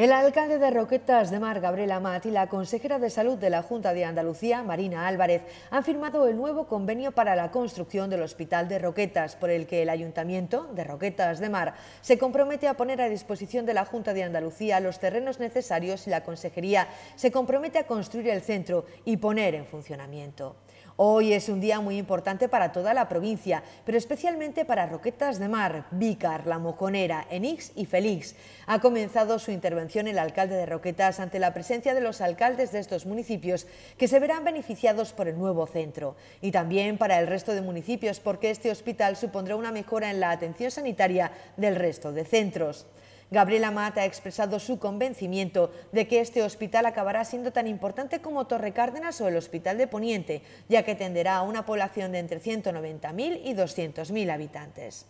El alcalde de Roquetas de Mar, Gabriel Amat, y la consejera de Salud de la Junta de Andalucía, Marina Álvarez, han firmado el nuevo convenio para la construcción del Hospital de Roquetas, por el que el Ayuntamiento de Roquetas de Mar se compromete a poner a disposición de la Junta de Andalucía los terrenos necesarios y la consejería se compromete a construir el centro y poner en funcionamiento. Hoy es un día muy importante para toda la provincia, pero especialmente para Roquetas de Mar, Vícar, La Moconera, Enix y Félix. Ha comenzado su intervención el alcalde de Roquetas ante la presencia de los alcaldes de estos municipios que se verán beneficiados por el nuevo centro y también para el resto de municipios porque este hospital supondrá una mejora en la atención sanitaria del resto de centros. Gabriela Mata ha expresado su convencimiento de que este hospital acabará siendo tan importante como Torre Cárdenas o el Hospital de Poniente, ya que tenderá a una población de entre 190.000 y 200.000 habitantes.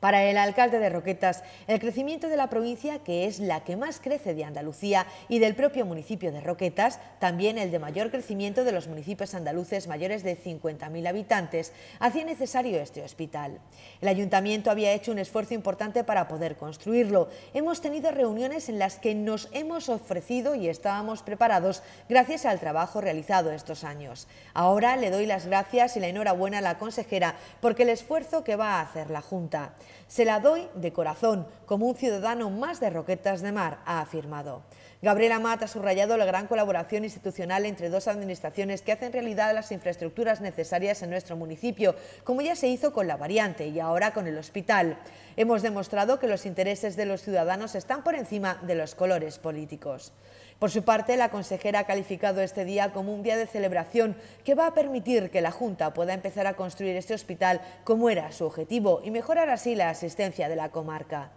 Para el alcalde de Roquetas, el crecimiento de la provincia, que es la que más crece de Andalucía y del propio municipio de Roquetas, también el de mayor crecimiento de los municipios andaluces mayores de 50.000 habitantes, hacía necesario este hospital. El ayuntamiento había hecho un esfuerzo importante para poder construirlo. Hemos tenido reuniones en las que nos hemos ofrecido y estábamos preparados gracias al trabajo realizado estos años. Ahora le doy las gracias y la enhorabuena a la consejera porque el esfuerzo que va a hacer la Junta. Se la doy de corazón, como un ciudadano más de Roquetas de Mar, ha afirmado. Gabriela Mata ha subrayado la gran colaboración institucional entre dos administraciones que hacen realidad las infraestructuras necesarias en nuestro municipio, como ya se hizo con la variante y ahora con el hospital. Hemos demostrado que los intereses de los ciudadanos están por encima de los colores políticos. Por su parte, la consejera ha calificado este día como un día de celebración que va a permitir que la Junta pueda empezar a construir este hospital como era su objetivo y mejorar así la asistencia de la comarca.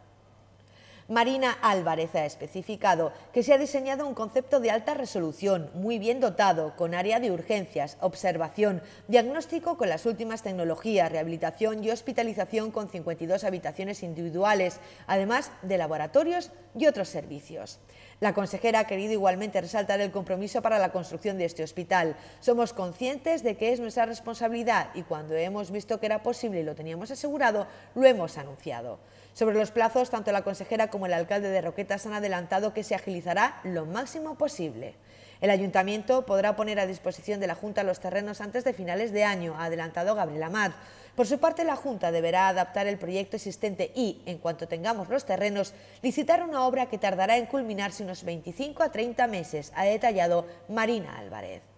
Marina Álvarez ha especificado que se ha diseñado un concepto de alta resolución, muy bien dotado, con área de urgencias, observación, diagnóstico con las últimas tecnologías, rehabilitación y hospitalización con 52 habitaciones individuales, además de laboratorios y otros servicios. La consejera ha querido igualmente resaltar el compromiso para la construcción de este hospital. Somos conscientes de que es nuestra responsabilidad y cuando hemos visto que era posible y lo teníamos asegurado, lo hemos anunciado. Sobre los plazos, tanto la consejera como como el alcalde de Roquetas han adelantado que se agilizará lo máximo posible. El ayuntamiento podrá poner a disposición de la Junta los terrenos antes de finales de año, ha adelantado Gabriel Amat. Por su parte, la Junta deberá adaptar el proyecto existente y, en cuanto tengamos los terrenos, licitar una obra que tardará en culminarse unos 25 a 30 meses, ha detallado Marina Álvarez.